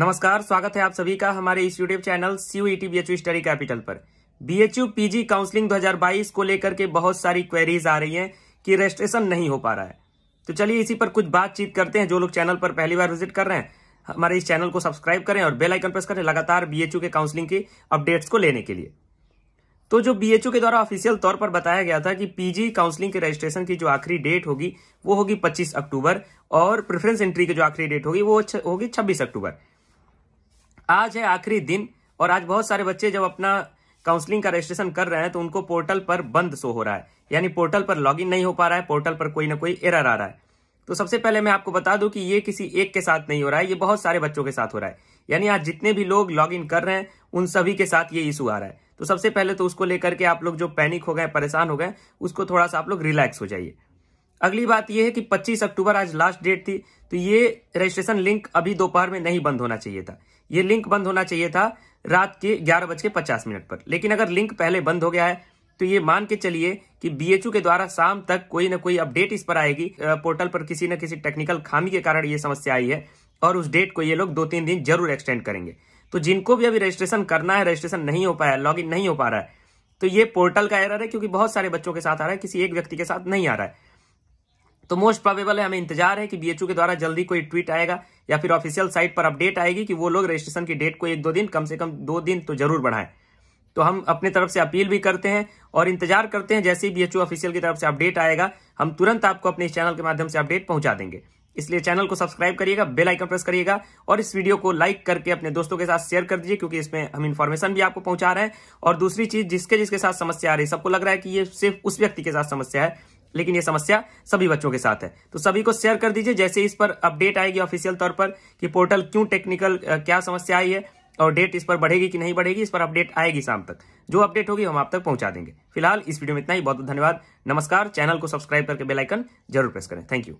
नमस्कार स्वागत है आप सभी का हमारे इस YouTube channel C U T B H study capital पर B H U P counselling 2022 को लेकर के बहुत सारी क्वेरीज आ रही हैं कि रजिस्ट्रेशन नहीं हो पा रहा है तो चलिए इसी पर कुछ बातचीत करते हैं जो लोग चैनल पर पहली बार विजिट कर रहे हैं हमारे इस चैनल को सब्सक्राइब करें और बेलाइकन प्रेस करें लगातार बी के काउंसलिंग की अपडेट्स को लेने के लिए तो जो बी एच यू के द्वारा ऑफिशियल तौर पर बताया गया था कि पीजी काउंसलिंग के रजिस्ट्रेशन की जो आखिरी डेट होगी वो होगी 25 अक्टूबर और प्रेफरेंस एंट्री की जो आखिरी डेट होगी वो होगी 26 अक्टूबर आज है आखिरी दिन और आज बहुत सारे बच्चे जब अपना काउंसलिंग का रजिस्ट्रेशन कर रहे हैं तो उनको पोर्टल पर बंद शो हो रहा है यानी पोर्टल पर लॉगिन नहीं हो पा रहा है पोर्टल पर कोई ना कोई एरर आ रहा है तो सबसे पहले मैं आपको बता दूं कि ये किसी एक के साथ नहीं हो रहा है ये बहुत सारे बच्चों के साथ हो रहा है यानी आज जितने भी लोग लॉगिन कर रहे हैं उन सभी के साथ ये इशू आ रहा है तो सबसे पहले तो उसको लेकर के आप लोग जो पैनिक हो गए परेशान हो गए उसको थोड़ा सा आप लोग रिलैक्स हो जाइए अगली बात यह है कि 25 अक्टूबर आज लास्ट डेट थी तो ये रजिस्ट्रेशन लिंक अभी दोपहर में नहीं बंद होना चाहिए था ये लिंक बंद होना चाहिए था रात के ग्यारह बज के पचास मिनट पर लेकिन अगर लिंक पहले बंद हो गया है तो ये मान के चलिए कि बीएचयू के द्वारा शाम तक कोई ना कोई अपडेट इस पर आएगी पोर्टल पर किसी न किसी टेक्निकल खामी के कारण ये समस्या आई है और उस डेट को ये लोग दो तीन दिन जरूर एक्सटेंड करेंगे तो जिनको भी अभी रजिस्ट्रेशन करना है रजिस्ट्रेशन नहीं हो पाया लॉग नहीं हो पा रहा है तो ये पोर्टल का एरर है क्योंकि बहुत सारे बच्चों के साथ आ रहा है किसी एक व्यक्ति के साथ नहीं आ रहा है तो मोस्ट प्रोबेबल है हमें इंतजार है कि बीएचयू के द्वारा जल्दी कोई ट्वीट आएगा या फिर ऑफिशियल साइट पर अपडेट आएगी कि वो लोग रजिस्ट्रेशन की डेट को एक दो दिन कम से कम दो दिन तो जरूर बढ़ाएं तो हम अपने तरफ से अपील भी करते हैं और इंतजार करते हैं जैसे ही बी ऑफिशियल की तरफ से अपडेट आएगा हम तुरंत आपको अपने इस चैनल के माध्यम से अपडेट पहुंचा देंगे इसलिए चैनल को सब्सक्राइब करिएगा बेल आइकन प्रेस करिएगा और इस वीडियो को लाइक करके अपने दोस्तों के साथ शेयर कर दीजिए क्योंकि इसमें हम इन्फॉर्मेशन भी आपको पहुंचा रहे हैं और दूसरी चीज जिसके जिसके साथ समस्या आ रही है सबको लग रहा है कि ये सिर्फ उस व्यक्ति के साथ समस्या है लेकिन ये समस्या सभी बच्चों के साथ है तो सभी को शेयर कर दीजिए जैसे इस पर अपडेट आएगी ऑफिशियल तौर पर कि पोर्टल क्यों टेक्निकल क्या समस्या आई है और डेट इस पर बढ़ेगी कि नहीं बढ़ेगी इस पर अपडेट आएगी शाम तक जो अपडेट होगी हम आप तक पहुंचा देंगे फिलहाल इस वीडियो में इतना ही बहुत बहुत धन्यवाद नमस्कार चैनल को सब्सक्राइब करके बेलाइकन जरूर प्रेस करें थैंक यू